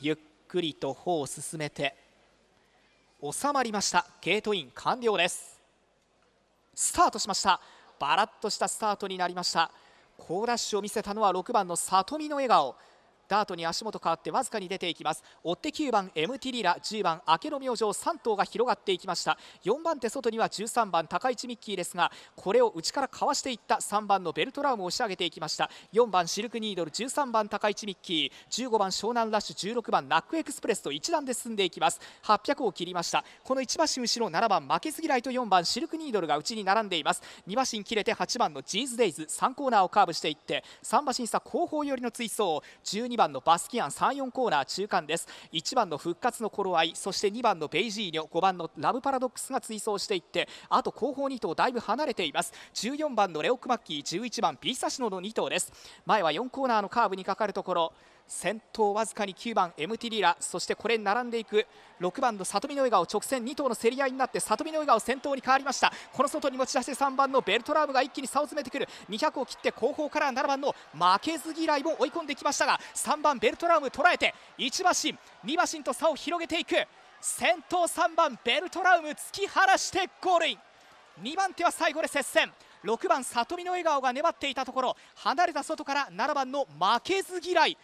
ゆっくりと歩を進めて収まりましたゲートイン完了ですスタートしましたバラッとしたスタートになりました好ダッシュを見せたのは6番の里見の笑顔ダートに足元変わってわずかに出ていきます追って9番エムティリラ10番明けの明星3頭が広がっていきました4番手外には13番高市ミッキーですがこれを内からかわしていった3番のベルトラウムを押し上げていきました4番シルクニードル13番高市ミッキー15番湘南ラッシュ16番ナックエクスプレスと1段で進んでいきます800を切りましたこの1馬身後ろ7番負けず嫌いと4番シルクニードルが内に並んでいます2馬身切れて8番のジーズデイズ3コーナーをカーブしていって3馬身差後方寄りの追走12 12番のバスキアン34コーナー中間です1番の復活の頃合いそして2番のベイジーニョ5番のラブパラドックスが追走していってあと後方2頭だいぶ離れています14番のレオクマッキー11番ビーサシノの2頭です前は4コーナーのカーブにかかるところ先頭わずかに9番 MT リーラそしてこれに並んでいく6番の里見の笑顔直線2頭の競り合いになって里見の笑顔先頭に変わりましたこの外に持ち出して3番のベルトラームが一気に差を詰めてくる200を切って後方から7番の負けず嫌いも追い込んできましたが3番ベルトラーム捉えて1馬身2馬身と差を広げていく先頭3番ベルトラウム突き放してゴールイン2番手は最後で接戦6番里見の笑顔が粘っていたところ離れた外から7番の負けず嫌い